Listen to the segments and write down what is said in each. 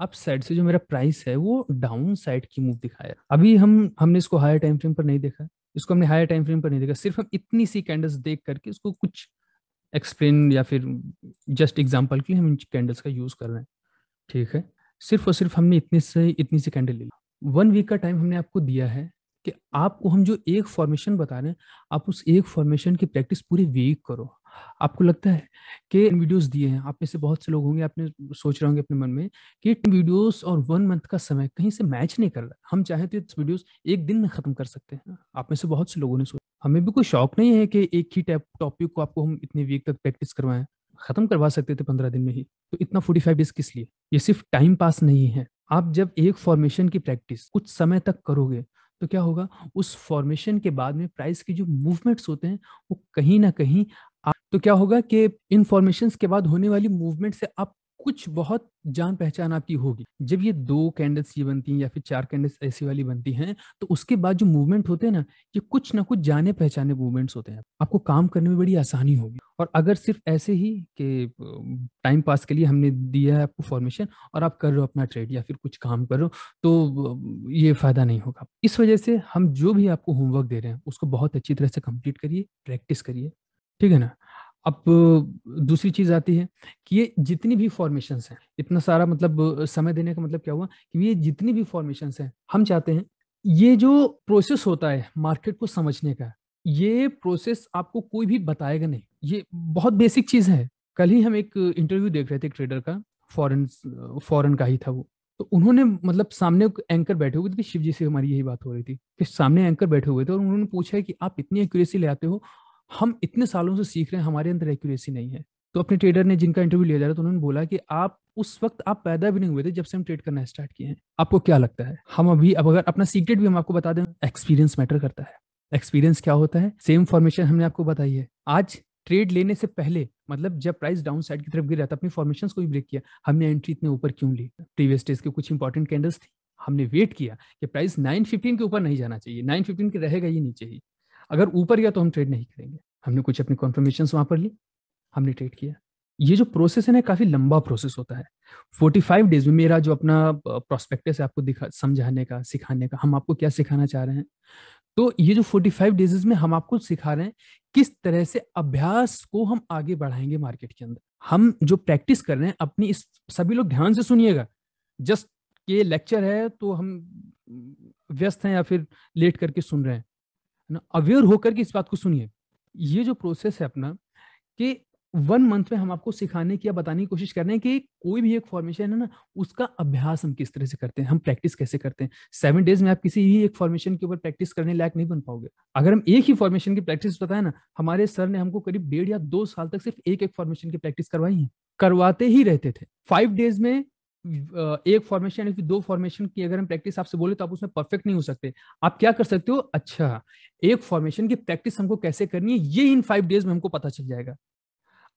up side से जो मेरा प्राइस है वो डाउन साइड की मूव दिखाया अभी हम हमने इसको हायर टाइम फ्रेम पर नहीं देखा इसको हमने हायर टाइम फ्रेम पर नहीं देखा सिर्फ हम इतनी सी कैंडल्स देख करके इसको कुछ एक्सप्लेन या फिर जस्ट एग्जाम्पल के लिए हम इन कैंडल्स का यूज़ कर रहे हैं ठीक है सिर्फ और सिर्फ हमने इतनी से इतनी सी कैंडल ले ली वन वीक का टाइम हमने आपको दिया है कि आपको हम जो एक फॉर्मेशन बता रहे हैं आप उस एक फॉर्मेशन की प्रैक्टिस पूरी वीक करो आपको लगता है कि वीडियोस दिए हैं आप में से बहुत से लोग होंगे आपने सोच रहे होंगे अपने मन में कि वीडियोस और वन मंथ का समय कहीं से मैच नहीं कर रहा हम चाहे तो वीडियोस एक दिन में खत्म कर सकते हैं आप में से बहुत से लोगों ने सोचा हमें भी कोई शौक नहीं है कि एक ही टाइप टॉपिक को आपको हम इतने वीक तक प्रैक्टिस करवाएं खत्म करवा सकते थे पंद्रह दिन में ही तो इतना फोर्टी फाइव डेज किस लिए ये सिर्फ टाइम पास नहीं है आप जब एक फॉर्मेशन की प्रैक्टिस कुछ समय तक करोगे तो क्या होगा उस फॉर्मेशन के बाद में प्राइस के जो मूवमेंट्स होते हैं वो कहीं ना कहीं तो क्या होगा कि इन के बाद होने वाली मूवमेंट से आप कुछ बहुत जान पहचान आपकी होगी जब ये दो कैंडल्स ये बनती हैं या फिर चार कैंडल्स ऐसी वाली बनती हैं तो उसके बाद जो मूवमेंट होते हैं ना ये कुछ ना कुछ जाने पहचाने मूवमेंट्स होते हैं आपको काम करने में बड़ी आसानी होगी और अगर सिर्फ ऐसे ही कि टाइम पास के लिए हमने दिया है आपको फॉर्मेशन और आप कर रहे हो अपना ट्रेड या फिर कुछ काम करो तो ये फायदा नहीं होगा इस वजह से हम जो भी आपको होमवर्क दे रहे हैं उसको बहुत अच्छी तरह से कंप्लीट करिए प्रैक्टिस करिए ठीक है ना अब दूसरी चीज आती है कि ये जितनी भी फॉर्मेशन हैं इतना सारा मतलब समय देने का मतलब क्या हुआ कि ये जितनी भी फॉर्मेशन हैं हम चाहते हैं ये जो प्रोसेस होता है मार्केट को समझने का ये प्रोसेस आपको कोई भी बताएगा नहीं ये बहुत बेसिक चीज है कल ही हम एक इंटरव्यू देख रहे थे एक ट्रेडर का फॉरेन फॉरेन का ही था वो तो उन्होंने मतलब सामने एंकर बैठे हुए थे कि शिव जी से हमारी यही बात हो रही थी कि सामने एंकर बैठे हुए थे और उन्होंने पूछा है कि आप इतनी एक्यूरेसी ले आते हो हम इतने सालों से सीख रहे हैं हमारे अंदर एक्यूरेसी नहीं है तो अपने ट्रेडर ने जिनका इंटरव्यू लिया जा रहा तो उन्होंने बोला कि आप उस वक्त आप पैदा भी नहीं हुए थे जब से हम ट्रेड करना स्टार्ट किए हैं आपको क्या लगता है हम अभी अब अगर अपना सीक्रेट भी हम आपको बता दें एक्सपीरियंस मैटर करता है एक्सपीरियंस क्या होता है सेम फॉर्मेशन हमने आपको बताई है आज ट्रेड लेने से पहले मतलब जब प्राइस डाउन साइड की तरफ गिर रहा था अपनी फॉर्मेशन को भी ब्रेक किया हमने एंट्री इतने ऊपर क्यों ली प्रीवियस डेज के कुछ इंपॉर्टेंट कैंडल्स थी हमने वेट किया कि प्राइस 915 के ऊपर नहीं जाना चाहिए 915 के रहेगा ही नीचे ही अगर ऊपर गया तो हम ट्रेड नहीं करेंगे हमने कुछ अपनी कॉन्फर्मेशन वहां पर ली हमने ट्रेड किया ये जो प्रोसेस है ना काफी लंबा प्रोसेस होता है 45 डेज में मेरा जो अपना प्रोस्पेक्टस है आपको दिखा समझाने का सिखाने का हम आपको क्या सिखाना चाह रहे हैं तो ये जो 45 डेजेस में हम आपको सिखा रहे हैं किस तरह से अभ्यास को हम आगे बढ़ाएंगे मार्केट के अंदर हम जो प्रैक्टिस कर रहे हैं अपनी इस सभी लोग ध्यान से सुनिएगा जस्ट ये लेक्चर है तो हम व्यस्त हैं या फिर लेट करके सुन रहे हैं ना अवेयर होकर के इस बात को सुनिए ये जो प्रोसेस है अपना कि वन मंथ में हम आपको सिखाने की या बताने की कोशिश कर रहे हैं कि कोई भी एक फॉर्मेशन है ना उसका अभ्यास हम किस तरह से करते हैं हम प्रैक्टिस कैसे करते हैं सेवन डेज में आप किसी ही एक फॉर्मेशन के ऊपर प्रैक्टिस करने लायक नहीं बन पाओगे अगर हम एक ही फॉर्मेशन की प्रैक्टिस बताए ना हमारे सर ने हमको करीब डेढ़ या दो साल तक सिर्फ एक एक फॉर्मेशन की प्रैक्टिस करवाई है करवाते ही रहते थे फाइव डेज में एक फॉर्मेशन यानी कि दो फॉर्मेशन की अगर हम प्रैक्टिस आपसे बोले तो आप उसमें परफेक्ट नहीं हो सकते आप क्या कर सकते हो अच्छा एक फॉर्मेशन की प्रैक्टिस हमको कैसे करनी है ये इन फाइव डेज में हमको पता चल जाएगा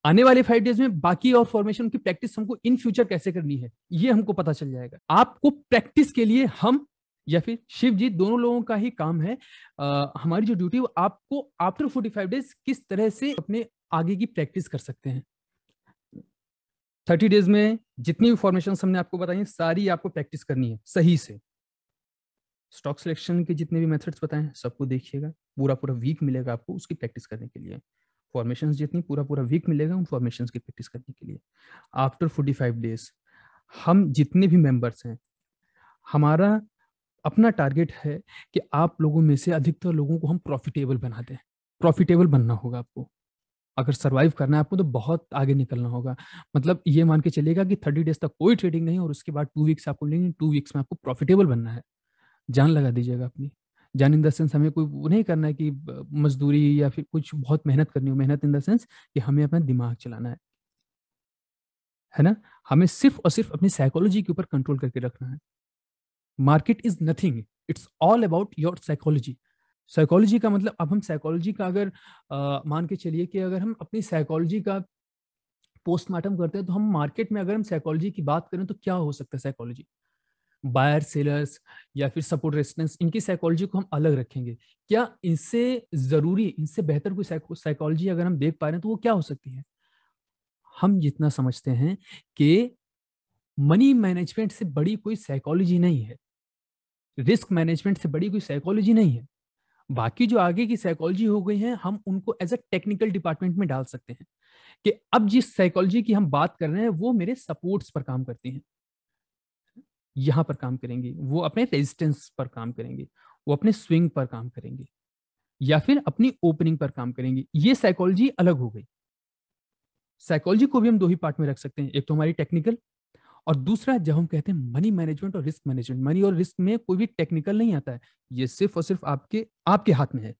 आने वाले फाइव डेज में बाकी और फॉर्मेशन की प्रैक्टिस हमको इन फ्यूचर कैसे करनी है ये हमको पता चल जाएगा आपको प्रैक्टिस के लिए हम या फिर शिव जी दोनों लोगों का ही काम है आ, हमारी जो ड्यूटी वो आपको आफ्टर फोर्टी फाइव डेज किस तरह से अपने आगे की प्रैक्टिस कर सकते हैं थर्टी डेज में जितनी भी फॉर्मेशन हमने आपको बताई सारी आपको प्रैक्टिस करनी है सही से स्टॉक सिलेक्शन के जितने भी मेथड्स बताएं सबको देखिएगा पूरा पूरा वीक मिलेगा आपको उसकी प्रैक्टिस करने के लिए फॉर्मेशन जितनी पूरा पूरा वीक मिलेगा उन फॉर्मेशन की प्रैक्टिस करने के लिए आफ्टर फोर्टी फाइव डेज हम जितने भी मेंबर्स हैं हमारा अपना टारगेट है कि आप लोगों में से अधिकतर लोगों को हम प्रॉफिटेबल बना दें प्रॉफिटेबल बनना होगा आपको अगर सर्वाइव करना है आपको तो बहुत आगे निकलना होगा मतलब ये मान के चलेगा कि थर्टी डेज तक कोई ट्रेडिंग नहीं और उसके बाद टू वीक्स आपको लेंगे टू वीक्स में आपको प्रॉफिटेबल बनना है जान लगा दीजिएगा अपनी जान इन द सेंस हमें कोई वो नहीं करना है कि मजदूरी या फिर कुछ बहुत मेहनत करनी हो मेहनत इन द सेंस कि हमें अपना दिमाग चलाना है है ना हमें सिर्फ और सिर्फ अपनी साइकोलॉजी के ऊपर कंट्रोल करके रखना है market is nothing it's all about your psychology psychology का मतलब अब हम साइकोलॉजी का अगर आ, मान के चलिए कि अगर हम अपनी साइकोलॉजी का पोस्टमार्टम करते हैं तो हम मार्केट में अगर हम साइकोलॉजी की बात करें तो क्या हो सकता है साइकोलॉजी बायर सेलर्स या फिर सपोर्ट रेसिडेंस इनकी साइकोलॉजी को हम अलग रखेंगे क्या इनसे ज़रूरी इनसे बेहतर कोई साइकोलॉजी अगर हम देख पा रहे हैं तो वो क्या हो सकती है हम जितना समझते हैं कि मनी मैनेजमेंट से बड़ी कोई साइकोलॉजी नहीं है रिस्क मैनेजमेंट से बड़ी कोई साइकोलॉजी नहीं है बाकी जो आगे की साइकोलॉजी हो गई है हम उनको एज अ टेक्निकल डिपार्टमेंट में डाल सकते हैं कि अब जिस साइकोलॉजी की हम बात कर रहे हैं वो मेरे सपोर्ट्स पर काम करती हैं यहां पर काम करेंगे वो अपने रेजिस्टेंस पर काम करेंगे वो अपने स्विंग पर काम करेंगे या फिर अपनी ओपनिंग पर काम करेंगे ये साइकोलॉजी अलग हो गई साइकोलॉजी को भी हम दो ही पार्ट में रख सकते हैं एक तो हमारी टेक्निकल और दूसरा जब हम कहते हैं मनी मैनेजमेंट और रिस्क मैनेजमेंट मनी और रिस्क में कोई भी टेक्निकल नहीं आता है ये सिर्फ और सिर्फ आपके आपके हाथ में है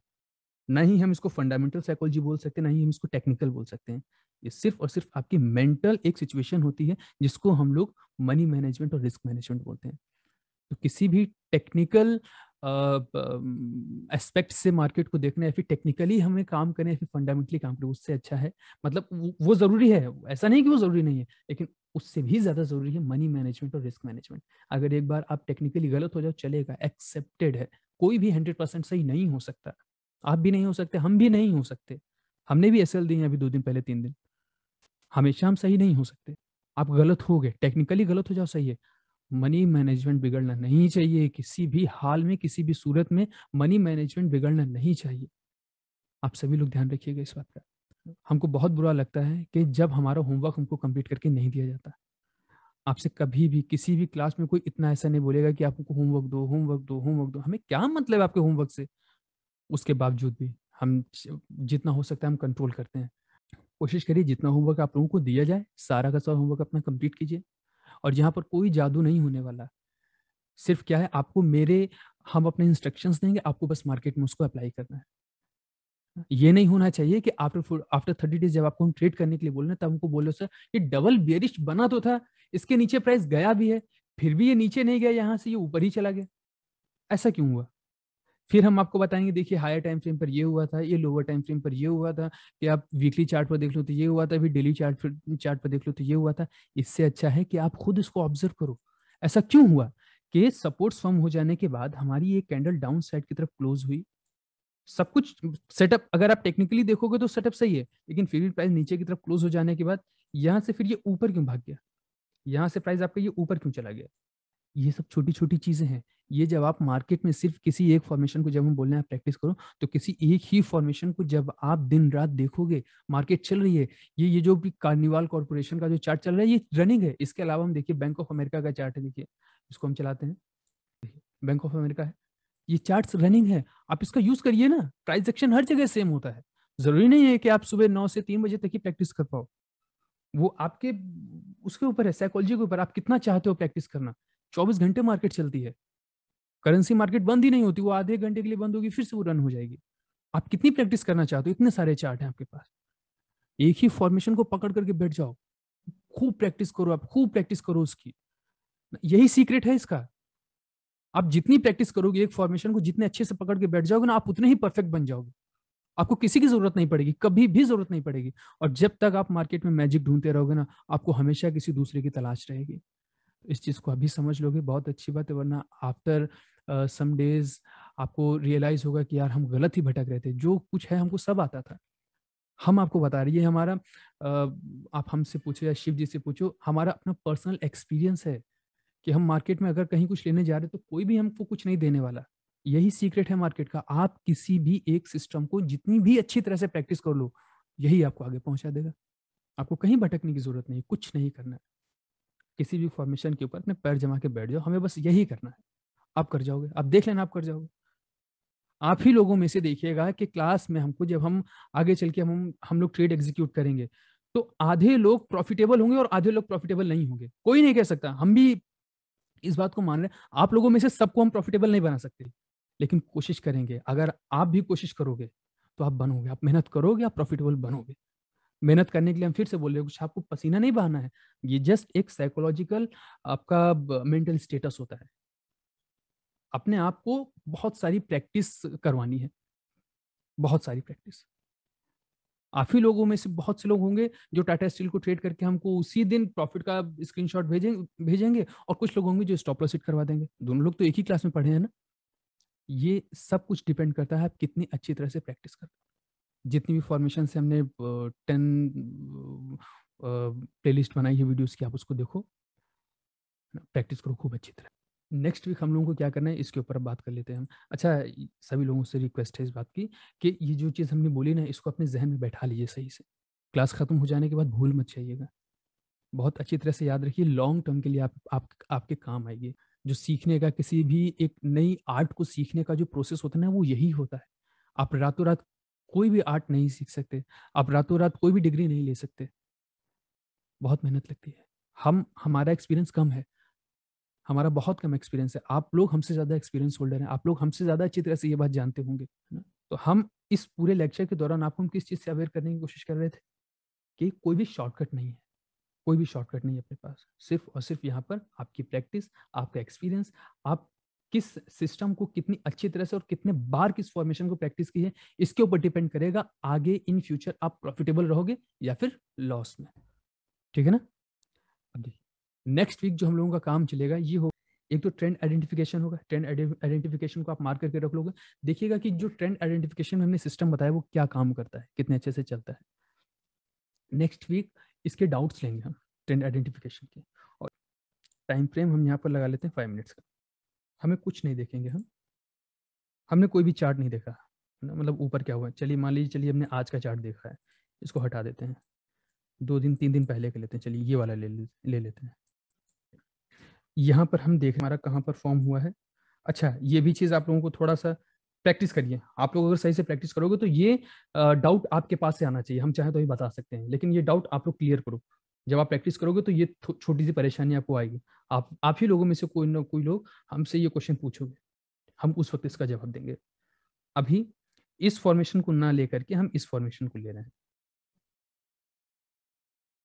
ना ही हम इसको फंडामेंटल साइकोलॉजी बोल सकते हैं ना ही हम इसको टेक्निकल बोल सकते हैं ये सिर्फ और सिर्फ आपकी मेंटल एक सिचुएशन होती है जिसको हम लोग मनी मैनेजमेंट और रिस्क मैनेजमेंट बोलते हैं तो किसी भी टेक्निकल एस्पेक्ट से मार्केट को देखना है फिर टेक्निकली हमें काम करें या फिर फंडामेंटली काम करें उससे अच्छा है मतलब वो ज़रूरी है ऐसा नहीं कि वो ज़रूरी नहीं है लेकिन उससे भी ज़्यादा ज़रूरी है मनी मैनेजमेंट और रिस्क मैनेजमेंट अगर एक बार आप टेक्निकली गलत हो जाओ चलेगा एक्सेप्टेड है कोई भी हंड्रेड परसेंट सही नहीं हो सकता आप भी नहीं हो सकते हम भी नहीं हो सकते हमने भी एस दी है अभी दो दिन पहले तीन दिन हमेशा हम सही नहीं हो सकते आप गलत हो गए टेक्निकली गलत हो जाओ सही है मनी मैनेजमेंट बिगड़ना नहीं चाहिए किसी भी हाल में किसी भी सूरत में मनी मैनेजमेंट बिगड़ना नहीं चाहिए आप सभी लोग ध्यान रखिएगा इस बात का हमको बहुत बुरा लगता है कि जब हमारा होमवर्क हमको कंप्लीट करके नहीं दिया जाता आपसे कभी भी किसी भी क्लास में कोई इतना ऐसा नहीं बोलेगा कि आपको होमवर्क दो होमवर्क दो होमवर्क दो हमें क्या मतलब है आपके होमवर्क से उसके बावजूद भी हम जितना हो सकता है हम कंट्रोल करते हैं कोशिश करिए जितना होमवर्क आप लोगों को दिया जाए सारा का सारा होमवर्क अपना कंप्लीट कीजिए और यहाँ पर कोई जादू नहीं होने वाला सिर्फ क्या है आपको मेरे हम अपने इंस्ट्रक्शंस देंगे आपको बस मार्केट में उसको अप्लाई करना है ये नहीं होना चाहिए कि आफ्टर आफ्टर थर्टी डेज जब आपको हम ट्रेड करने के लिए बोल रहे तब हमको बोलो सर ये डबल बेरिश बना तो था इसके नीचे प्राइस गया भी है फिर भी ये नीचे नहीं गया यहाँ से ये ऊपर ही चला गया ऐसा क्यों हुआ फिर हम आपको बताएंगे देखिए हायर टाइम फ्रेम पर ये हुआ था ये लोअर टाइम फ्रेम पर ये हुआ था कि आप वीकली चार्ट पर देख लो तो ये हुआ था अभी डेली चार्ट चार्ट पर देख लो तो ये हुआ था इससे अच्छा है कि आप खुद इसको ऑब्जर्व करो ऐसा क्यों हुआ कि सपोर्ट्स फॉर्म हो जाने के बाद हमारी ये कैंडल डाउन साइड की तरफ क्लोज हुई सब कुछ सेटअप अगर आप टेक्निकली देखोगे तो सेटअप सही है लेकिन फिर भी प्राइस नीचे की तरफ क्लोज हो जाने के बाद यहाँ से फिर ये ऊपर क्यों भाग गया यहाँ से प्राइस आपका ये ऊपर क्यों चला गया ये सब छोटी छोटी चीजें हैं ये जब आप मार्केट में सिर्फ किसी एक फॉर्मेशन को जब हम बोल रहे हैं प्रैक्टिस करो तो किसी एक ही फॉर्मेशन को जब आप दिन रात देखोगे मार्केट चल रही है ये ये जो भी कार्निवाल कॉर्पोरेशन का जो चार्ट चल रहा है ये रनिंग है इसके अलावा हम देखिए बैंक ऑफ अमेरिका का चार्ट है देखिए इसको हम चलाते हैं बैंक ऑफ अमेरिका है ये चार्ट रनिंग है आप इसका यूज करिए ना प्राइस एक्शन हर जगह सेम होता है जरूरी नहीं है कि आप सुबह नौ से तीन बजे तक ही प्रैक्टिस कर पाओ वो आपके उसके ऊपर है साइकोलॉजी के ऊपर आप कितना चाहते हो प्रैक्टिस करना चौबीस घंटे मार्केट चलती है करेंसी मार्केट बंद ही नहीं होती वो आधे घंटे के लिए बंद होगी फिर से वो रन हो जाएगी आप कितनी प्रैक्टिस करना चाहते हो इतने सारे चार्ट हैं आपके पास एक ही फॉर्मेशन को पकड़ करके बैठ जाओ खूब प्रैक्टिस करो आप खूब प्रैक्टिस करो उसकी यही सीक्रेट है इसका आप जितनी प्रैक्टिस करोगे एक फॉर्मेशन को जितने अच्छे से पकड़ के बैठ जाओगे ना आप उतने ही परफेक्ट बन जाओगे आपको किसी की जरूरत नहीं पड़ेगी कभी भी जरूरत नहीं पड़ेगी और जब तक आप मार्केट में मैजिक ढूंढते रहोगे ना आपको हमेशा किसी दूसरे की तलाश रहेगी इस चीज़ को अभी समझ लोगे बहुत अच्छी बात है वरना आफ्टर सम डेज आपको रियलाइज होगा कि यार हम गलत ही भटक रहे थे जो कुछ है हमको सब आता था हम आपको बता रहे ये हमारा आप हमसे पूछो या शिव जी से पूछो हमारा अपना पर्सनल एक्सपीरियंस है कि हम मार्केट में अगर कहीं कुछ लेने जा रहे तो कोई भी हमको कुछ नहीं देने वाला यही सीक्रेट है मार्केट का आप किसी भी एक सिस्टम को जितनी भी अच्छी तरह से प्रैक्टिस कर लो यही आपको आगे पहुंचा देगा आपको कहीं भटकने की जरूरत नहीं कुछ नहीं करना है किसी भी फॉर्मेशन के ऊपर अपने पैर जमा के बैठ जाओ हमें बस यही करना है आप कर जाओगे आप देख लेना आप कर जाओगे आप ही लोगों में से देखिएगा कि क्लास में हमको जब हम आगे चल के हम हम लोग ट्रेड एग्जीक्यूट करेंगे तो आधे लोग प्रॉफिटेबल होंगे और आधे लोग प्रॉफिटेबल नहीं होंगे कोई नहीं कह सकता हम भी इस बात को मान रहे आप लोगों में से सबको हम प्रॉफिटेबल नहीं बना सकते लेकिन कोशिश करेंगे अगर आप भी कोशिश करोगे तो आप बनोगे आप मेहनत करोगे आप प्रॉफिटेबल बनोगे मेहनत करने के लिए हम फिर से बोल रहे हैं कुछ आपको पसीना नहीं बहाना है ये जस्ट एक साइकोलॉजिकल आपका मेंटल स्टेटस होता है अपने आप को बहुत सारी प्रैक्टिस करवानी है बहुत सारी प्रैक्टिस आप ही लोगों में से बहुत से लोग होंगे जो टाटा स्टील को ट्रेड करके हमको उसी दिन प्रॉफिट का स्क्रीनशॉट भेजें भेजेंगे और कुछ लोग होंगे जो स्टॉप लॉसिट करवा देंगे दोनों लोग तो एक ही क्लास में पढ़े हैं ना ये सब कुछ डिपेंड करता है आप कितनी अच्छी तरह से प्रैक्टिस करते हैं जितनी भी फॉर्मेशन से हमने टेन प्लेलिस्ट बनाई है वीडियोस की आप उसको देखो प्रैक्टिस करो खूब अच्छी तरह नेक्स्ट वीक हम लोगों को क्या करना है इसके ऊपर बात कर लेते हैं हम अच्छा सभी लोगों से रिक्वेस्ट है इस बात की कि ये जो चीज़ हमने बोली ना इसको अपने जहन में बैठा लीजिए सही से क्लास ख़त्म हो जाने के बाद भूल मत जाइएगा बहुत अच्छी तरह से याद रखिए लॉन्ग टर्म के लिए आप, आप आपके काम आएगी जो सीखने का किसी भी एक नई आर्ट को सीखने का जो प्रोसेस होता है ना वो यही होता है आप रातों रात कोई भी आर्ट नहीं सीख सकते आप रातों रात कोई भी डिग्री नहीं ले सकते बहुत मेहनत लगती है हम हमारा एक्सपीरियंस कम है हमारा बहुत कम एक्सपीरियंस है आप लोग हमसे ज़्यादा एक्सपीरियंस होल्डर हैं आप लोग हमसे ज़्यादा अच्छी तरह से ये बात जानते होंगे है ना तो हम इस पूरे लेक्चर के दौरान आपको हम किस चीज़ से अवेयर करने की कोशिश कर रहे थे कि कोई भी शॉर्टकट नहीं है कोई भी शॉर्टकट नहीं है अपने पास सिर्फ और सिर्फ यहाँ पर आपकी प्रैक्टिस आपका एक्सपीरियंस आप किस सिस्टम को कितनी अच्छी तरह से और कितने बार किस फॉर्मेशन को प्रैक्टिस की है इसके ऊपर डिपेंड करेगा आगे इन फ्यूचर आप प्रॉफिटेबल रहोगे या फिर लॉस में ठीक है ना अब देखिए नेक्स्ट वीक जो हम लोगों का काम चलेगा ये होगा एक तो ट्रेंड आइडेंटिफिकेशन होगा ट्रेंड आइडेंटिफिकेशन को आप मार्क करके रख लोगे देखिएगा कि जो ट्रेंड आइडेंटिफिकेशन में हमने सिस्टम बताया वो क्या काम करता है कितने अच्छे से चलता है नेक्स्ट वीक इसके डाउट्स लेंगे हम ट्रेंड आइडेंटिफिकेशन के और टाइम फ्रेम हम यहाँ पर लगा लेते हैं फाइव मिनट्स का हमें कुछ नहीं देखेंगे हम हमने कोई भी चार्ट नहीं देखा मतलब ऊपर क्या हुआ चलिए मान लीजिए चलिए हमने आज का चार्ट देखा है इसको हटा देते हैं दो दिन तीन दिन पहले के लेते हैं चलिए ये वाला ले ले लेते हैं यहाँ पर हम देखें हमारा कहाँ पर फॉर्म हुआ है अच्छा ये भी चीज़ आप लोगों को थोड़ा सा प्रैक्टिस करिए आप लोग अगर सही से प्रैक्टिस करोगे तो ये डाउट आपके पास से आना चाहिए हम चाहे तो ही बता सकते हैं लेकिन ये डाउट आप लोग क्लियर करो जब आप प्रैक्टिस करोगे तो ये छोटी सी परेशानी आपको आएगी आप आप ही लोगों में से कोई ना कोई लोग हमसे ये क्वेश्चन पूछोगे हम उस वक्त इसका जवाब देंगे अभी इस फॉर्मेशन को ना लेकर के हम इस फॉर्मेशन को ले रहे हैं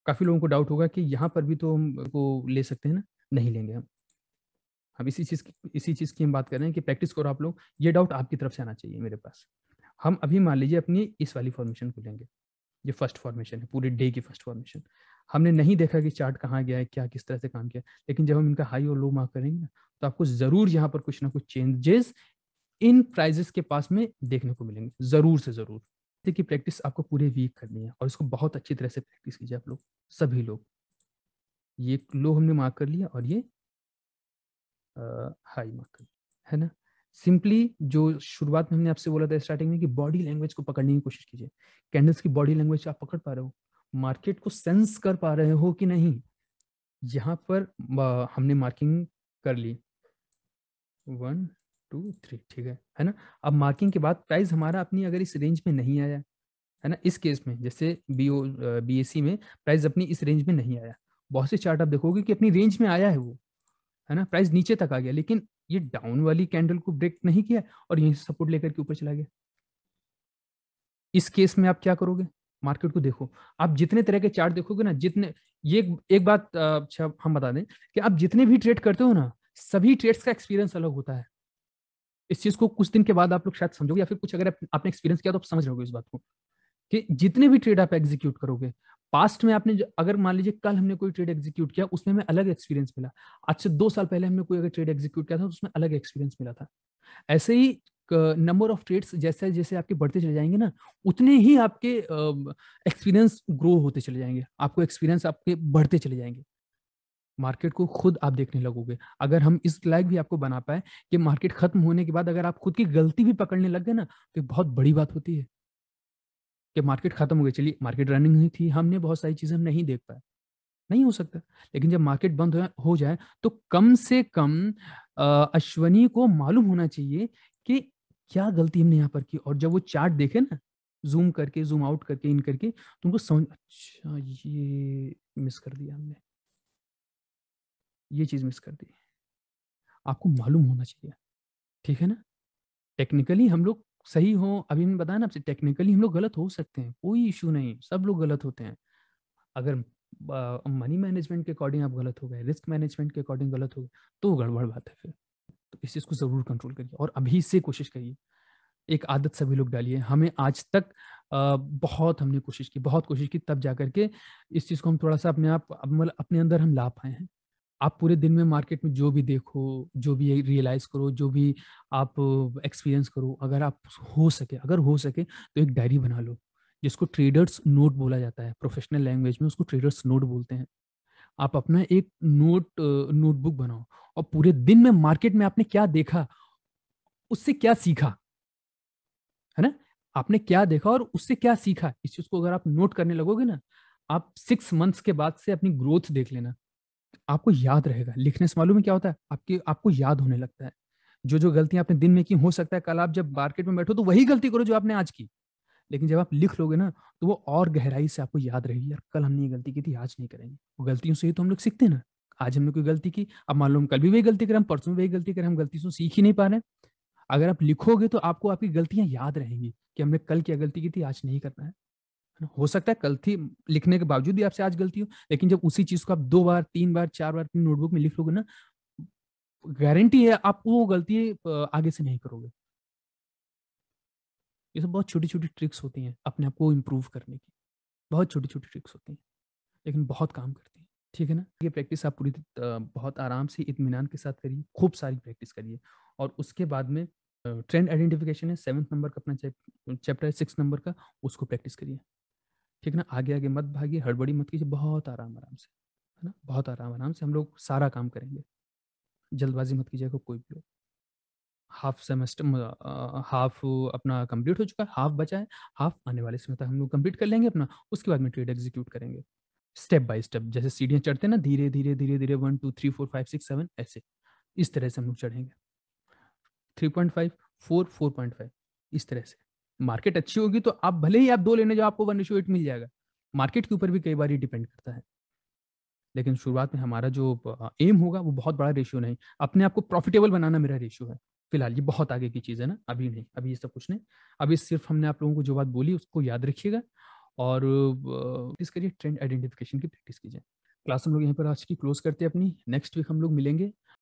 काफ़ी लोगों को डाउट होगा कि यहाँ पर भी तो हम को ले सकते हैं ना नहीं लेंगे हम हम इसी चीज़ की इसी चीज़ की हम बात कर रहे हैं कि प्रैक्टिस करो आप लोग ये डाउट आपकी तरफ से आना चाहिए मेरे पास हम अभी मान लीजिए अपनी इस वाली फॉर्मेशन को लेंगे ये फर्स्ट फॉर्मेशन है पूरे डे की फर्स्ट फॉर्मेशन हमने नहीं देखा कि चार्ट कहाँ गया है क्या किस तरह से काम किया लेकिन जब हम इनका हाई और लो मार्क करेंगे ना तो आपको जरूर यहाँ पर कुछ ना कुछ चेंजेस इन प्राइजेस के पास में देखने को मिलेंगे जरूर से जरूर जैसे प्रैक्टिस आपको पूरे वीक करनी है और इसको बहुत अच्छी तरह से प्रैक्टिस कीजिए आप लोग सभी लोग ये लो हमने मार्क कर लिया और ये हाई मार्क कर लिया है ना सिंपली जो शुरुआत में हमने आपसे बोला था स्टार्टिंग में कि बॉडी लैंग्वेज को पकड़ने की कोशिश कीजिए कैंडल्स की बॉडी लैंग्वेज आप पकड़ पा रहे हो मार्केट को सेंस कर पा रहे हो कि नहीं यहाँ पर हमने मार्किंग कर ली वन टू थ्री ठीक है है ना अब मार्किंग के बाद प्राइस हमारा अपनी अगर इस रेंज में नहीं आया है ना इस केस में जैसे B O B S C में प्राइस अपनी इस रेंज में नहीं आया बहुत से चार्ट आप देखोगे कि अपनी रेंज में आया है वो है ना प्राइस नीचे तक आ गया लेकिन ये डाउन वाली कैंडल को ब्रेक नहीं किया और यहीं से सपोर्ट लेकर के ऊपर चला गया इस केस में आप क्या करोगे मार्केट को देखो आप जितने तरह के चार्ट देखोगे ना जितने ये एक एक बात अच्छा हम बता दें कि आप जितने भी ट्रेड करते हो ना सभी ट्रेड्स का एक्सपीरियंस अलग होता है इस चीज को कुछ दिन के बाद आप लोग शायद समझोगे या फिर कुछ अगर आपने एक्सपीरियंस किया तो आप समझ रहोगे इस बात को कि जितने भी ट्रेड आप एग्जीक्यूट करोगे पास्ट में आपने अगर मान लीजिए कल हमने कोई ट्रेड एग्जीक्यूट किया उसमें हमें अलग एक्सपीरियंस मिला आज से दो साल पहले हमने कोई अगर ट्रेड एग्जीक्यूट किया था तो उसमें अलग एक्सपीरियंस मिला था ऐसे ही नंबर ऑफ ट्रेड्स जैसे जैसे आपके बढ़ते चले जाएंगे ना उतने ही आपके एक्सपीरियंस ग्रो होते चले जाएंगे आपको एक्सपीरियंस आपके बढ़ते चले जाएंगे मार्केट को खुद आप देखने लगोगे अगर हम इस लायक भी आपको बना पाए कि मार्केट खत्म होने के बाद अगर आप खुद की गलती भी पकड़ने लग गए ना तो बहुत बड़ी बात होती है कि मार्केट खत्म हो गई चलिए मार्केट रनिंग हुई थी हमने बहुत सारी चीजें हम नहीं देख पाए नहीं हो सकता लेकिन जब मार्केट बंद हो जाए तो कम से कम अश्वनी को मालूम होना चाहिए कि क्या गलती हमने यहाँ पर की और जब वो चार्ट देखे ना जूम करके जूम आउट करके इन करके तो उनको समझ अच्छा ये मिस कर दिया हमने ये चीज मिस कर दी आपको मालूम होना चाहिए ठीक है ना टेक्निकली हम लोग सही हो अभी हमने बताया ना आपसे टेक्निकली हम लोग गलत हो सकते हैं कोई इशू नहीं सब लोग गलत होते हैं अगर मनी मैनेजमेंट के अकॉर्डिंग आप गलत हो गए रिस्क मैनेजमेंट के अकॉर्डिंग गलत हो गए तो गड़बड़ बात है फिर तो इस चीज़ को ज़रूर कंट्रोल करिए और अभी से कोशिश करिए एक आदत सभी लोग डालिए हमें आज तक आ, बहुत हमने कोशिश की बहुत कोशिश की तब जा करके इस चीज़ को हम थोड़ा सा अपने आप मतलब अपने अंदर हम ला पाए हैं आप पूरे दिन में मार्केट में जो भी देखो जो भी रियलाइज करो जो भी आप एक्सपीरियंस करो अगर आप हो सके अगर हो सके तो एक डायरी बना लो जिसको ट्रेडर्स नोट बोला जाता है प्रोफेशनल लैंग्वेज में उसको ट्रेडर्स नोट बोलते हैं आप अपना एक नोट नोटबुक बनाओ और पूरे दिन में मार्केट में आपने क्या देखा उससे क्या सीखा है ना आपने क्या देखा और उससे क्या सीखा इस चीज को अगर आप नोट करने लगोगे ना आप सिक्स मंथ्स के बाद से अपनी ग्रोथ देख लेना आपको याद रहेगा लिखने से मालूम है क्या होता है आपकी आपको याद होने लगता है जो जो गलतियां आपने दिन में की हो सकता है कल आप जब मार्केट में बैठो तो वही गलती करो जो आपने आज की लेकिन जब आप लिख लोगे ना तो वो और गहराई से आपको याद रहेगी यार कल हमने ये गलती की थी आज नहीं करेंगे वो गलतियों से ही तो हम लोग सीखते ना आज हमने कोई गलती की अब मान लो हम कल भी वही गलती करें हम परसों वही गलती करें हम गलती से सीख ही नहीं पा रहे अगर आप लिखोगे तो आपको आपकी गलतियां याद रहेंगी कि हमने कल क्या गलती की थी आज नहीं करना है हो सकता है गलती लिखने के बावजूद भी आपसे आज गलती हो लेकिन जब उसी चीज को आप दो बार तीन बार चार बार अपनी नोटबुक में लिख लोगे ना गारंटी है आप वो गलती आगे से नहीं करोगे ये सब बहुत छोटी छोटी ट्रिक्स होती हैं अपने आप को इम्प्रूव करने की बहुत छोटी छोटी ट्रिक्स होती हैं लेकिन बहुत काम करती हैं ठीक है ना ये प्रैक्टिस आप पूरी बहुत आराम से इतमान के साथ करिए खूब सारी प्रैक्टिस करिए और उसके बाद में ट्रेंड आइडेंटिफिकेशन है सेवन्थ नंबर का अपना चैप्टर है सिक्स नंबर का उसको प्रैक्टिस करिए ठीक है ना आगे आगे मत भागिए हड़बड़ी मत कीजिए बहुत आराम आराम से है ना बहुत आराम आराम से हम लोग सारा काम करेंगे जल्दबाजी मत कीजिएगा कोई भी हो हाफ सेमेस्टर हाफ अपना कंप्लीट हो चुका है हाफ बचा है हाफ आने वाले समय तक हम लोग कंप्लीट कर लेंगे अपना उसके बाद में ट्रेड एग्जीक्यूट करेंगे स्टेप बाय स्टेप जैसे सीढ़ियाँ चढ़ते हैं ना धीरे धीरे धीरे धीरे one two three four five six seven ऐसे इस तरह से हम लोग चढ़ेंगे three point five four four point five इस तरह से मार्केट अच्छी होगी तो आप भले ही आप दो लेने जाओ आपको वन इशू एट मिल जाएगा मार्केट के ऊपर भी कई बार डिपेंड करता है लेकिन शुरुआत में हमारा जो एम होगा वो बहुत बड़ा रेशियो नहीं अपने आप को प्रॉफिटेबल बनाना मेरा रेशियो है फिलहाल ये बहुत आगे की चीज़ है ना अभी नहीं अभी ये सब कुछ नहीं अभी सिर्फ हमने आप लोगों को जो बात बोली उसको याद रखिएगा और इस करिए ट्रेंड आइडेंटिफिकेशन की प्रैक्टिस कीजिए क्लास हम लोग यहाँ पर आज की क्लोज करते हैं अपनी नेक्स्ट वीक हम लोग मिलेंगे